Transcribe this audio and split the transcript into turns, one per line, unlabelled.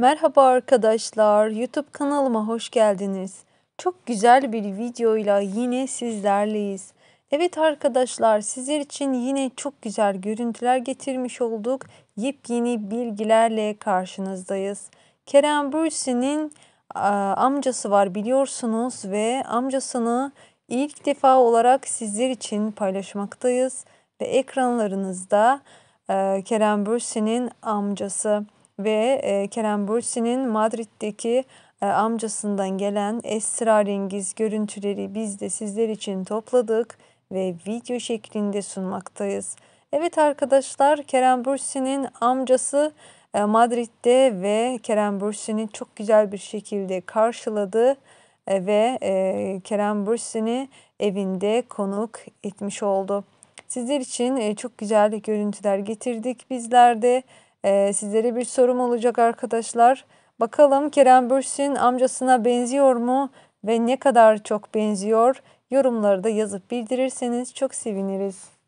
Merhaba arkadaşlar, YouTube kanalıma hoş geldiniz. Çok güzel bir videoyla yine sizlerleyiz. Evet arkadaşlar, sizler için yine çok güzel görüntüler getirmiş olduk. Yepyeni bilgilerle karşınızdayız. Kerem Bürsin'in amcası var biliyorsunuz ve amcasını ilk defa olarak sizler için paylaşmaktayız. Ve ekranlarınızda e, Kerem Bürsin'in amcası ve e, Kerem Bürsin'in Madrid'deki e, amcasından gelen esrarengiz görüntüleri biz de sizler için topladık ve video şeklinde sunmaktayız. Evet arkadaşlar Kerem Bursin'in amcası e, Madrid'de ve Kerem Bursin'i çok güzel bir şekilde karşıladı e, ve e, Kerem Bürsin'i evinde konuk etmiş oldu. Sizler için e, çok güzel görüntüler getirdik bizler de. Ee, sizlere bir sorum olacak arkadaşlar. Bakalım Kerem Bürsin amcasına benziyor mu ve ne kadar çok benziyor? Yorumlarda yazıp bildirirseniz çok seviniriz.